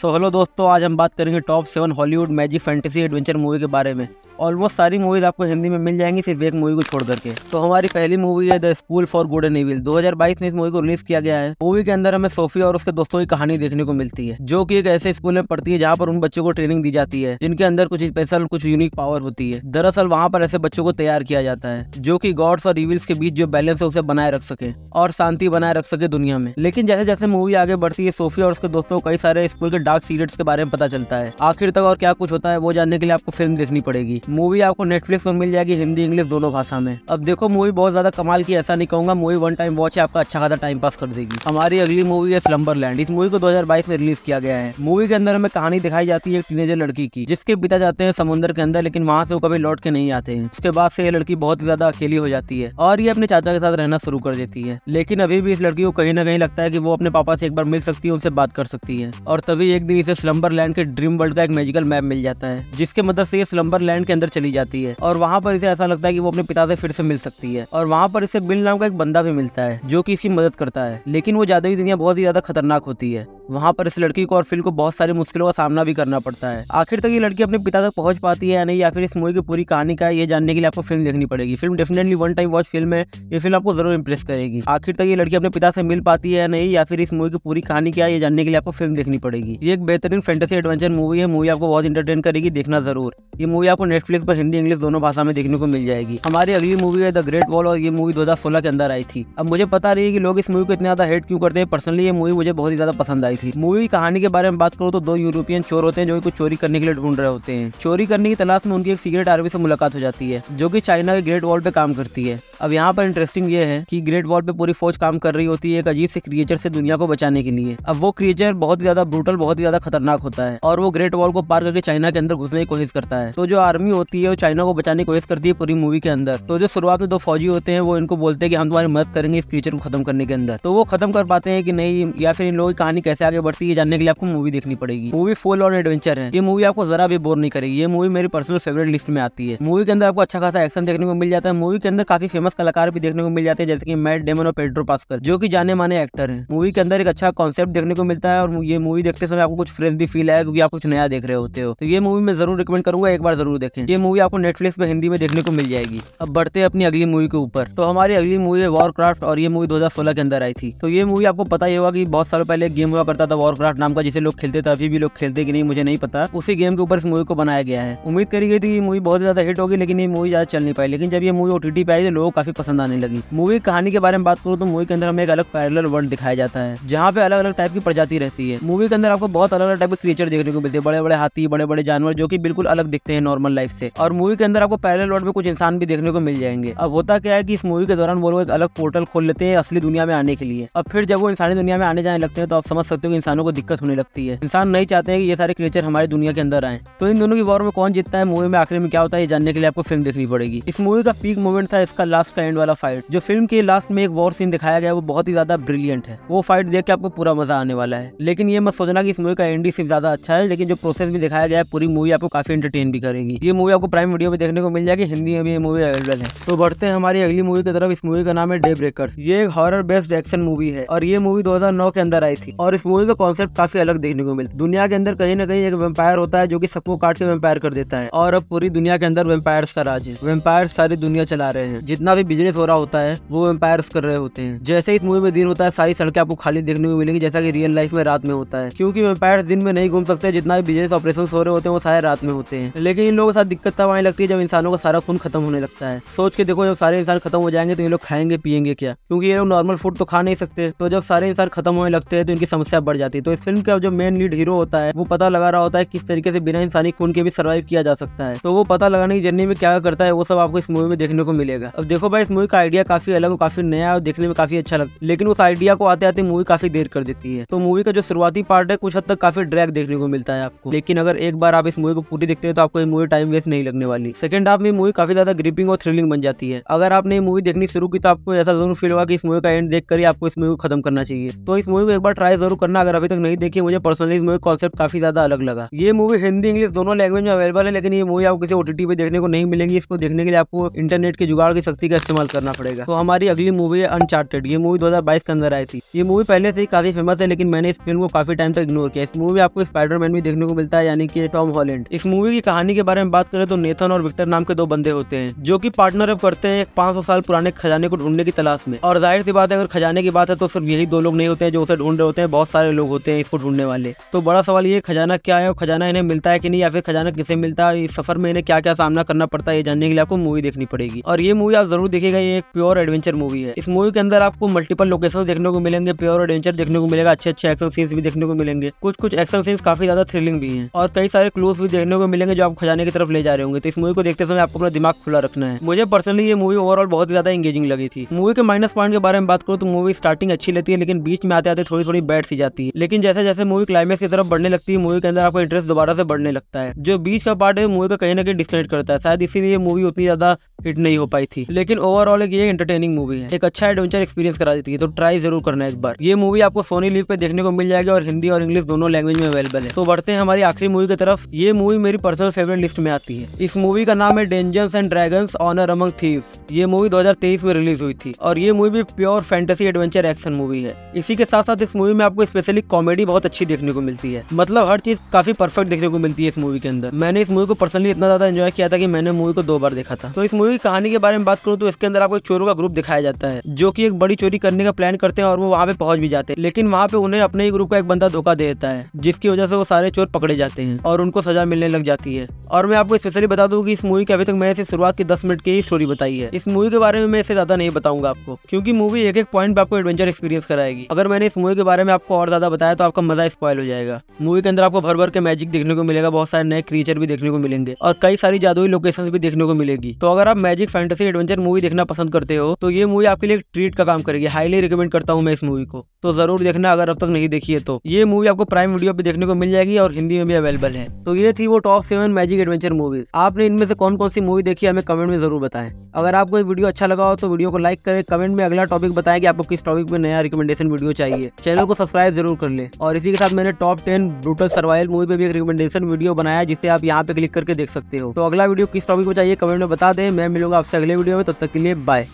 so hello दोस्तों आज हम बात करेंगे top seven Hollywood magic fantasy adventure movie के बारे में ऑलमोस्ट सारी मूवीज आपको हिंदी में मिल जाएंगी सिर्फ एक मूवी को छोड़ करके तो हमारी पहली मूवी है the school for good and evil 2022 में इस मूवी को रिलीज किया गया है मूवी के अंदर हमें सोफी और उसके दोस्तों की कहानी देखने को मिलती है जो की एक ऐसे स्कूल में पढ़ती है जहाँ पर उन बच्चों को ट्रेनिंग दी जाती है जिनके अंदर कुछ स्पेशल कुछ यूनिक पावर होती है दरअसल वहाँ पर ऐसे बच्चों को तैयार किया जाता है जो की गॉड्स और इविल्स के बीच जो बैलेंस है उसे बनाए रख सके और शांति बनाए रख सके दुनिया में लेकिन जैसे जैसे मूवी आगे बढ़ती है सोफी और उसके दोस्तों को कई सारे स्कूल के डार्क सीक्रेट्स के बारे में पता चलता है आखिर तक और क्या कुछ होता है वो जानने के लिए आपको फिल्म देखनी पड़ेगी मूवी आपको नेटफ्लिक्स पर मिल जाएगी हिंदी इंग्लिश दोनों भाषा में अब देखो मूवी बहुत ज्यादा कमाल की ऐसा नहीं कहूंगा मूवी वन टाइम वॉच है आपका अच्छा खासा टाइम पास कर देगी हमारी अगली मूवी है स्लम्बर इस मूवी को दो में रिलीज किया गया है मूवी के अंदर हमें कहानी दिखाई जाती है एक टीनेजर लड़की की जिसके पिता जाते हैं समुद्र के अंदर लेकिन वहाँ से वो कभी लौट के नहीं आते हैं उसके बाद से ये लड़की बहुत ज्यादा अकेली हो जाती है और ये अपने चाचा के साथ रहना शुरू कर देती है लेकिन अभी भी इस लड़की को कहीं ना कहीं लगता है की वो अपने पापा से एक बार मिल सकती है उनसे बात कर सकती है और तभी पूरी एक दिन इसे स्लम्बर लैंड के ड्रीम वर्ल्ड का एक मेजिकल मैप मिल जाता है जिसके मदद मतलब से ये स्लम्बर लैंड के अंदर चली जाती है और वहाँ पर इसे ऐसा लगता है कि वो अपने पिता से फिर से मिल सकती है और वहाँ पर इसे बिल नाम का एक बंदा भी मिलता है जो कि इसकी मदद करता है लेकिन वो जादुई दुनिया बहुत ही ज्यादा खतरनाक होती है वहाँ पर इस लड़की को और फिल को बहुत सारी मुश्किलों का सामना भी करना पड़ता है आखिर तक ये लड़की अपने पिता तक पहुंच पाती है या नहीं या फिर इस मूवी की पूरी कहानी का ये जानने के लिए आपको फिल्म देखनी पड़ेगी film definitely one time watch film है ये फिल्म आपको जरूर इंप्रेस करेगी आखिर तक ये लड़की अपने पिता से मिल पाती है या नहीं या फिर इस मूवी की पूरी कहानी क्या ये जानने के लिए आपको फिल्म देखनी पड़ेगी जाएगी ये एक बेहतरीन फैंटेसी एडवेंचर मूवी है मूवी आपको बहुत इंटरटेन करेगी देखना जरूर ये मूवी आपको नेटफ्लिक्स पर हिंदी इंग्लिश दोनों भाषा में देखने को मिल जाएगी हमारी अगली मूवी है द ग्रेट वॉल और ये मूवी 2016 के अंदर आई थी अब मुझे पता है कि लोग इस मूवी को इतना ज्यादा हेट क्यों करते हैं पर्सनली ये मूवी मुझे बहुत ही ज्यादा पसंद आई थी मूवी की कहानी के बारे में बात करो तो दो यूरोपियन चोर होते हैं जो कुछ चोरी करने के लिए ढूंढ रहे होते हैं चोरी करने की तलाश में उनकी एक सीक्रेट आर्मी से मुलाकात हो जाती है जो की चाइना के ग्रेट वॉल पे काम करती है अब यहाँ पर इंटरेस्टिंग ये है की ग्रेट वॉल पे पूरी फौज काम कर रही होती है एक अजीब से क्रिएचर से दुनिया को बचाने के लिए अब वो क्रिएचर बहुत ज्यादा ब्रूटल बहुत ही ज्यादा खतरनाक होता है और वो ग्रेट वॉल को पार करके चाइना के अंदर घुसने की कोशिश करता है तो जो आर्मी होती है वो चाइना को बचाने की कोशिश करती है पूरी मूवी के अंदर तो जो शुरुआत में दो फौजी होते हैं वो इनको बोलते हैं कि हम तुम्हारी मदद करेंगे इस क्रीचर को खत्म करने के अंदर तो वो खत्म कर पाते हैं कि नहीं या फिर इन लोगों की कहानी कैसे आगे बढ़ती है जानने के लिए आपको मूवी देखनी पड़ेगी मूवी फुल और एडवेंचर है ये मूवी आपको जरा भी बोर नहीं करेगी ये मूवी मेरी पर्सनल फेवरेट लिस्ट में आती है मूवी के अंदर आपको अच्छा खासा एक्शन देखने को मिल जाता है मूवी के अंदर काफी फेमस कलाकार भी देखने को मिल जाते हैं जैसे कि मैट डेमन और पेड्रो पास्कर जो की जाने माने एक्टर है मूवी के अंदर एक अच्छा कॉन्सेप्ट देखने को मिलता है और ये मूवी देखते समय में आपको कुछ फ्रेश भी फील आया क्योंकि आप कुछ नया देख रहे होते हो तो ये मूवी मैं जरूर रिकमेंड करूंगा एक बार जरूर देखें ये मूवी आपको नेटफ्लिक्स में हिंदी में देखने को मिल जाएगी अब बढ़ते हैं अपनी अगली मूवी के ऊपर तो हमारी अगली मूवी है वॉरक्राफ्ट और ये मूवी दो के अंदर आई थी तो ये मूवी आपको पता ही होगा कि बहुत सालों पहले गेम हुआ करता था वॉरक्राफ्ट नाम का जिसे लोग खेलते थे अभी भी लोग खेलते कि नहीं मुझे नहीं पता उसी गेम के ऊपर इस मूवी को बनाया गया है उम्मीद करी गई थी कि मूवी बहुत ज्यादा हिट होगी लेकिन ये मूवी ज्यादा चल नहीं पाई लेकिन जब ये मूवी ओटीटी पे आई तो लोगों को काफी पसंद आने लगी मूवी कहानी के बारे में बात करूँ तो मूवी के अंदर हमें एक अलग पैरल वर्ल्ड दिखाया जाता है जहाँ पे अलग अलग टाइप की प्रजाति रहती है मूवी के अंदर आपको आपको बहुत अलग अलग टाइप के क्रिएचर देखने को मिलते हैं बड़े बड़े हाथी बड़े बड़े जानवर जो कि बिल्कुल अलग दिखते हैं नॉर्मल लाइफ से और मूवी के अंदर आपको पहले लॉट में कुछ इंसान भी देखने को मिल जाएंगे अब होता क्या है कि इस मूवी के दौरान वो लोग एक अलग पोर्टल खोल लेते हैं असली दुनिया में आने के लिए अब फिर जब वो इंसानी दुनिया में आने जाने लगते हैं तो आप समझ सकते हो कि इंसानों को दिक्कत होने लगती है इंसान नहीं चाहते हैं कि ये सारे क्रिएचर हमारी दुनिया के अंदर आए तो इन दोनों की वॉर में कौन जीतता है मूवी में आखिर में क्या होता है ये जानने के लिए आपको फिल्म देखनी पड़ेगी इस मूवी का पीक मूवमेंट था इसका लास्ट का एंड वाला फाइट जो फिल्म के लास्ट में एक वॉर सीन दिखाया गया वो बहुत ही ज्यादा ब्रिलियंट है वो फाइट देख के आपको पूरा मजा आने वाला है लेकिन ये मत सोचना की इस मूवी का एंडी सिर्फ ज्यादा अच्छा है लेकिन जो प्रोसेस भी दिखाया गया है पूरी मूवी आपको काफी एंटरटेन भी करेगी ये मूवी आपको प्राइम वीडियो में देखने को मिल जाएगी हिंदी में भी ये मूवी अवेलेबल है तो बढ़ते हैं हमारी अगली मूवी की तरफ इस मूवी का नाम है डे ब्रेकर ये एक हॉर बेस्ड एक्शन मूवी है और ये मूवी दो के अंदर आई थी और इस मूवी का कॉन्सेप्ट काफी अलग देखने को मिलता दुनिया के अंदर कहीं ना कहीं एक वेम्पायर होता है जो की सबको काट के वेम्पायर कर देता है और अब पूरी दुनिया के अंदर वेम्पायर का राज है वेम्पायर सारी दुनिया चला रहे हैं जितना भी बिजनेस हो रहा होता है वो वेम्पायर कर रहे होते हैं जैसे इस मूवी में दिन होता है सारी सड़कें आपको खाली देखने को मिलेगी जैसा की रियल लाइफ में रात में होता है क्योंकि वेम्पायर दिन में नहीं घूम सकते जितना भी बिजनेस ऑपरेशन हो रहे होते हैं वो सारे रात में होते हैं लेकिन इन लोगों के साथ दिक्कत तब आने लगती है जब इंसानों का सारा खून खत्म होने लगता है सोच के देखो जब सारे इंसान खत्म हो जाएंगे तो ये लोग खाएंगे पियेंगे क्या क्योंकि ये लोग नॉर्मल फूड तो खा नहीं सकते तो जब सारे इंसान खत्म होने लगते हैं तो इनकी समस्या बढ़ जाती है तो इस फिल्म का जो मेन लीड हीरो होता है वो पता लगा रहा होता है किस तरीके से बिना इंसानी खून के भी सर्वाइव किया जा सकता है तो वो पता लगाने की जर्नी में क्या करता है वो सब आपको इस मूवी में देखने को मिलेगा अब देखो भाई इस मूवी का आइडिया काफी अलग और काफी नया और देखने में काफी अच्छा लगता है लेकिन उस आइडिया को आते आते मूवी काफी देर कर देती है तो मूवी का जो शुरुआती पार्ट है कुछ कुछ हद तक काफी ड्रैग देखने को मिलता है आपको लेकिन अगर एक बार आप इस मूवी को पूरी देखते हैं तो आपको ये मूवी टाइम वेस्ट नहीं लगने वाली सेकंड हाफ में मूवी काफी ज्यादा ग्रिपिंग और थ्रिलिंग बन जाती है अगर आपने मूवी देखनी शुरू की तो आपको ऐसा जरूर फील हुआ कि इस मूवी का एंड देख कर ही आपको इस मूवी को खत्म करना चाहिए तो इस मूवी को एक बार ट्राई जरूर करना अगर अभी तक नहीं देखी मुझे पर्सनली इस मूवी कॉन्सेप्ट काफी ज्यादा अलग लगा ये मूवी हिंदी इंग्लिश दोनों लैंग्वेज में अवेलेबल है लेकिन ये मूवी आपको किसी ओटीटी पे देखने को नहीं मिलेगी इसको देखने के लिए आपको इंटरनेट के जुगाड़ की शक्ति का इस्तेमाल करना पड़ेगा तो हमारी अगली मूवी है अनचार्टेड ये मूवी दो के अंदर आई थी ये मूवी पहले से ही काफी फेमस है लेकिन मैंने इस फिल्म को काफी टाइम तक इग्नोर और किया इस मूवी आपको स्पाइडरमैन भी देखने को मिलता है यानी कि टॉम हॉलैंड इस मूवी की कहानी के बारे में बात करें तो नेथन और विक्टर नाम के दो बंदे होते हैं जो की पार्टनरअप करते हैं पांच साल पुराने खजाने को ढूंढने की तलाश में और जाहिर सी बात है अगर खजाने की बात है तो सिर्फ यही दो लोग नहीं होते हैं जो उसे ढूंढ रहे होते हैं बहुत सारे लोग होते हैं इसको ढूंढने वाले तो बड़ा सवाल ये खजाना क्या है और खजाना इन्हें मिलता है कि नहीं या फिर खजाना किसे मिलता है इस सफर में इन्हें क्या क्या सामना करना पड़ता है ये जानने के लिए आपको मूवी देखनी पड़ेगी और ये मूवी आप जरूर देखेगा ये एक प्योर एडवेंचर मूवी है इस मूवी के अंदर आपको मल्टीपल लोकेशन देखने को मिलेंगे प्योर एडवेंचर देखने को मिलेगा अच्छे अच्छे एक्शन सीन्स भी देखने को मिलेंगे होंगे कुछ कुछ एक्शन सीन्स काफी ज्यादा थ्रिलिंग भी हैं और कई सारे क्लूज भी देखने को मिलेंगे जो आप खजाने की तरफ ले जा रहे होंगे तो इस मूवी को देखते समय आपको अपना दिमाग खुला रखना है मुझे पर्सनली ये मूवी ओवरऑल बहुत ज्यादा एंगेजिंग लगी थी मूवी के माइनस पॉइंट के बारे में बात करूँ तो मूवी स्टार्टिंग अच्छी लगती है लेकिन बीच में आते आते थोड़ी थोड़ी बैठ सी जाती है लेकिन जैसे जैसे मूवी क्लाइमेक्स की तरफ बढ़ने लगती है मूवी के अंदर आपका इंटरेस्ट दोबारा से बढ़ने लगता है जो बीच का पार्ट है मूवी का कहीं ना कहीं डिस्कनेक्ट करता है शायद इसीलिए मूवी उतनी ज्यादा हिट नहीं हो पाई थी लेकिन ओवरऑल एक ये एंटरटेनिंग मूवी है एक अच्छा एडवेंचर एक्सपीरियंस करा देती है तो ट्राई जरूर करना एक बार ये मूवी आपको सोनी लीव पे देखने को मिल जाएगी और हिंदी और इंग्लिश इंग्लिश दोनों लैंग्वेज में अवेलेबल है तो बढ़ते हैं हमारी आखिरी मूवी की तरफ ये मूवी मेरी पर्सनल फेवरेट लिस्ट में आती है इस मूवी का नाम है Dungeons and Dragons Honor Among Thieves ये मूवी 2023 में रिलीज हुई थी और ये मूवी भी pure fantasy adventure action movie है इसी के साथ साथ इस मूवी में आपको स्पेशली कॉमेडी बहुत अच्छी देखने को मिलती है मतलब हर चीज काफी परफेक्ट देखने को मिलती है इस मूवी के अंदर मैंने इस मूवी को पर्सनली इतना ज्यादा एंजॉय किया था कि मैंने मूवी को दो बार देखा था तो इस मूवी की कहानी के बारे में बात करूँ तो इसके अंदर आपको एक चोरों का ग्रुप दिखाया जाता है जो की एक बड़ी चोरी करने का प्लान करते हैं और वो वहाँ पे पहुंच भी जाते हैं लेकिन वहाँ पे उन्हें अपने ही ग्रुप का एक बंदा धोखा दे देता है जिसकी वजह से वो सारे चोर पकड़े जाते हैं और उनको सजा मिलने लग जाती है और मैं आपको स्पेशली बता दूँ की इस मूवी के अभी तक मैंने शुरुआत की दस मिनट की ही स्टोरी बताई है इस मूवी के बारे में मैं इसे ज्यादा नहीं बताऊंगा आपको क्योंकि मूवी एक एक पॉइंट पे आपको एडवेंचर एक्सपीरियंस कराएगी अगर मैंने इस मूवी के बारे में आपको और ज्यादा बताया तो आपका मजा स्पॉयल हो जाएगा मूवी के अंदर आपको भर भर के मैजिक देखने को मिलेगा बहुत सारे नए क्रीचर भी देखने को मिलेंगे और कई सारी जादुई लोकेशन भी देखने को मिलेगी तो अगर आप मैजिक फैंटेसी एडवेंचर मूवी देखना पसंद करते हो तो ये मूवी आपके लिए एक ट्रीट का काम करेगी हाईली रिकमेंड करता हूँ मैं इस मूवी को तो जरूर देखना अगर अब तक नहीं देखी है तो ये मूवी आपको प्राइम वीडियो पे देखने को मिल जाएगी और हिंदी में भी अवेलेबल है तो ये थी वो top seven magic adventure movies आपने इनमें से कौन कौन सी मूवी देखी हमें कमेंट में जरूर बताएं अगर आपको वीडियो अच्छा लगा हो तो वीडियो को लाइक करें कमेंट में अगला टॉपिक बताया कि आपको किस टॉपिक में नया रिकमेंडेशन वीडियो चाहिए चैनल को सब्सक्राइब जरूर कर ले और इसी के साथ मैंने top ten brutal survival movie पे भी एक रिकमेंडेशन वीडियो बनाया जिसे आप यहाँ पे क्लिक करके देख सकते हो तो अगला वीडियो किस टॉपिक में चाहिए कमेंट में बता दें मैं मिलूंगा आपसे अगले वीडियो में तब तक के लिए बाय